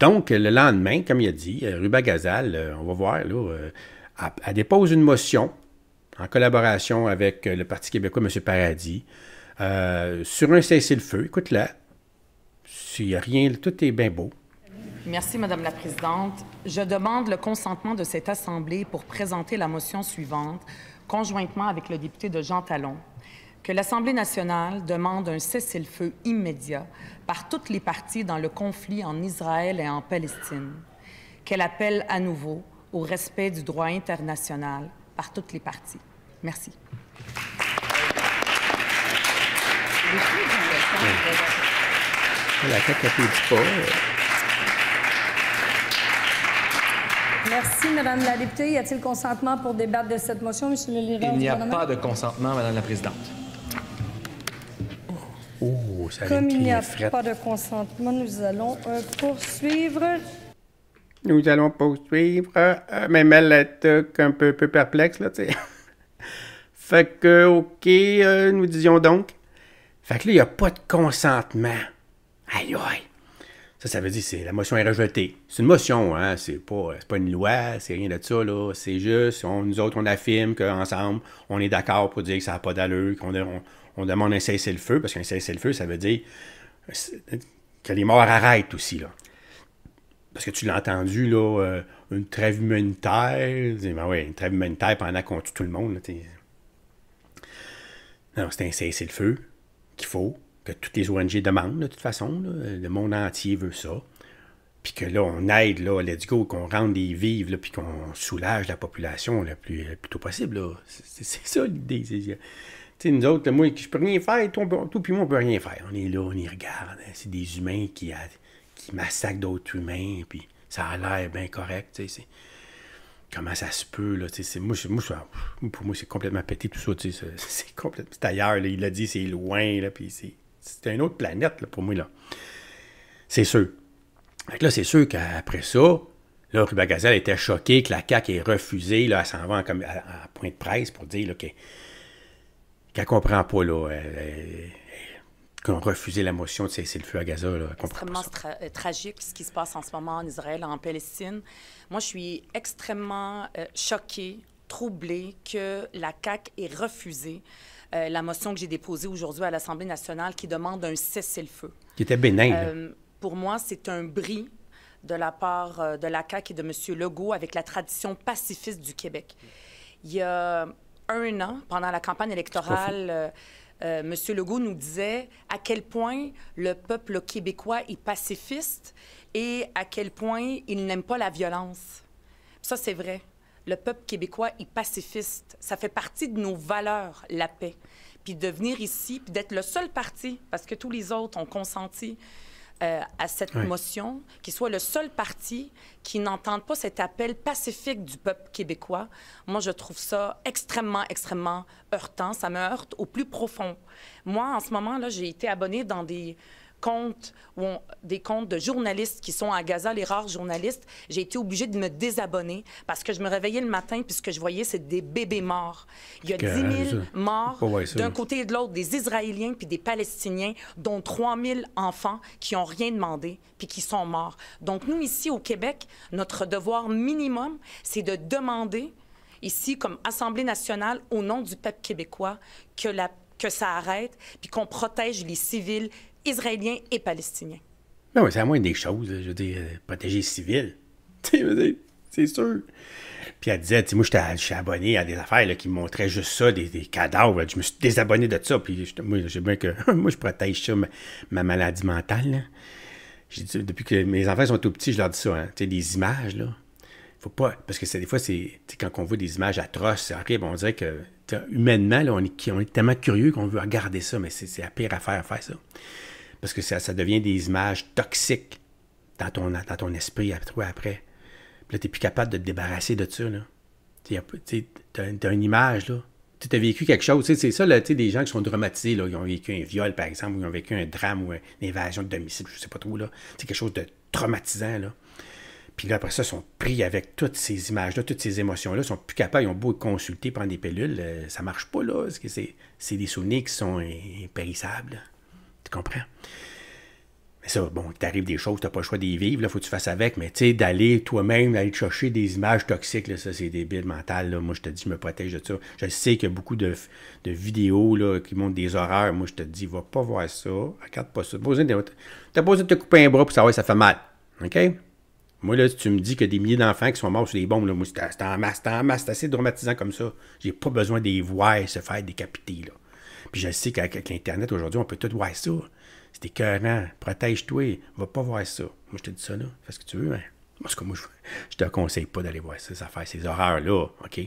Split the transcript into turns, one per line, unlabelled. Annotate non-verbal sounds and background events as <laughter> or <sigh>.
Donc, le lendemain, comme il a dit, euh, Ruba Gazal, euh, on va voir, là, euh, elle, dépose une motion en collaboration avec le Parti québécois, M. Paradis, sur un cessez-le-feu. écoute là, s'il n'y a rien, tout est bien beau.
Merci, Madame la Présidente. Je demande le consentement de cette Assemblée pour présenter la motion suivante, conjointement avec le député de Jean Talon, que l'Assemblée nationale demande un cessez-le-feu immédiat par toutes les parties dans le conflit en Israël et en Palestine, qu'elle appelle à nouveau au respect du droit international par toutes les parties. Merci. Merci, Madame la députée. Y a-t-il consentement pour débattre de cette motion, M. le Il n'y a pas de consentement, Madame la présidente.
Oh, oh ça Comme il n'y a pas
de consentement, nous allons euh, poursuivre.
Nous allons poursuivre. Euh, Mais elle est euh, un peu, peu perplexe, là, tu sais. <laughs> fait que, OK, nous disions donc. Fait que là, il n'y a pas de consentement. Aïe, aïe. Ça, ça veut dire que la motion est rejetée. C'est une motion, hein? C'est pas, pas une loi, c'est rien de ça, là. C'est juste, nous autres, on affirme qu'ensemble, on est d'accord pour dire que ça n'a pas d'allure, qu'on on, demande un cessez-le-feu, parce qu'un cessez-le-feu, ça veut dire que les morts arrêtent aussi, là. Parce que tu l'as entendu, là, euh, une trêve humanitaire. Ben une trêve humanitaire pendant qu'on tue tout le monde, Non, c'est un cessez-le-feu qu'il faut que toutes les ONG demandent, de toute façon. Le monde entier veut ça. Puis que là, on aide, là, let's go, qu'on rende des vives, là, puis qu'on soulage la population le plus, tôt possible. C'est ça l'idée. Tu sais, nous autres, moi, je peux rien faire, toi, tout, puis moi, on peut rien faire. On est là, on y regarde. Hein. C'est des humains qui, qui massacrent d'autres humains, puis ça a l'air bien correct. Comment ça se peut, là? moi, pour moi, c'est complètement pété tout ça. <laughs> C'est, complètement, ailleurs, il l'a dit, c'est loin, là, puis c'est c'est une autre planète pour moi. là. C'est sûr. là, c'est sûr qu'après ça, là, Gazelle était choqué que la CAQ ait refusé. Là, elle s'en va comme, à, point de presse pour dire qu'elle ne comprend pas. Là, qu'on refusé la motion de cesser le feu à Gaza. C'est
extrêmement euh, tragique ce qui se passe en ce moment en Israël, en Palestine. Moi, je suis extrêmement choqué euh, choquée, troublé que la CAQ ait refusé euh, la motion que j'ai déposée aujourd'hui à l'Assemblée nationale qui demande un cessez-le-feu.
Qui était bénin. Euh,
pour moi, c'est un bris de la part euh, de la CAQ et de M. Legault avec la tradition pacifiste du Québec. Il y a un an, pendant la campagne électorale, Monsieur M. Legault nous disait à quel point le peuple québécois est pacifiste et à quel point il n'aime pas la violence. Ça, c'est vrai le peuple québécois est pacifiste. Ça fait partie de nos valeurs, la paix. Puis de venir ici, puis d'être le seul parti, parce que tous les autres ont consenti euh, à cette motion, qui soit le seul parti qui n'entende pas cet appel pacifique du peuple québécois, moi, je trouve ça extrêmement, extrêmement heurtant. Ça me heurte au plus profond. Moi, en ce moment, là, j'ai été abonnée dans des des comptes de journalistes qui sont à Gaza, les rares journalistes, j'ai été obligée de me désabonner parce que je me réveillais le matin puis ce que je voyais, c'est des bébés morts. Il y a 10 000 morts d'un côté et de l'autre, des Israéliens puis des Palestiniens, dont 3 000 enfants qui n'ont rien demandé puis qui sont morts. Donc nous, ici au Québec, notre devoir minimum, c'est de demander ici, comme Assemblée nationale, au nom du peuple québécois, que la que ça arrête, puis qu'on protège les civils Israéliens et Palestiniens.
Non, ben c'est à moins des choses, je veux euh, protéger les civils. <laughs> c'est sûr. Puis elle disait, moi, je suis abonné à des affaires qui montraient juste ça, des, cadavres. Je me suis désabonné de ça. Puis moi, j'ai bien que <laughs> moi, je protège ça, ma, maladie mentale. depuis que mes enfants sont tout petits, je leur dis ça. Hein, tu sais, des images, là. Faut pas. Parce que des fois, c'est quand on voit des images atroces, c'est horrible. On dirait que humainement, on, est, on est tellement curieux qu'on veut regarder ça, mais c'est la pire affaire à faire ça. Parce que ça, devient des images toxiques dans ton, dans ton esprit après. après. Puis là, n'es plus capable de te débarrasser de ça, là. as une image, là. Tu as vécu quelque chose, c'est ça, là, des gens qui sont dramatisés, là, ils ont vécu un viol, par exemple, ou ils ont vécu un drame ou une invasion de domicile, je sais pas trop, là. C'est quelque chose de traumatisant, là. Puis là, après ça, ils sont pris avec toutes ces images-là, toutes ces émotions-là. Ils sont plus capables, ils ont beau consulter, prendre des pilules, euh, ça marche pas, là. c'est des souvenirs qui sont impérissables. Tu comprends? Mais ça, bon, t'arrives des choses, t'as pas le choix d'y vivre, là, faut que tu fasses avec, mais tu sais, d'aller toi-même, aller chercher des images toxiques, là, ça, c'est débile mental, là. Moi, je te dis, je me protège de ça. Je sais qu'il y a beaucoup de, vidéos, là, qui montrent des horreurs. Moi, je te dis, va pas voir ça, regarde pas ça. T'as pas besoin de te couper un bras pour savoir si ça fait mal. OK? Moi, là, si tu me dis que des milliers d'enfants qui sont morts sur les bombes, là, moi, c'est en masse, c'est en c'est assez dramatisant comme ça. J'ai pas besoin d'y voir se faire décapiter, là. Puis je sais qu'avec l'Internet aujourd'hui, on peut tout voir ça. C'est écœurant. Protège-toi. Va pas voir ça. Moi, je te dis ça, là. Fais ce que tu veux, mais Parce que moi, je, te conseille pas d'aller voir ça, ces affaires, ces horreurs-là, OK?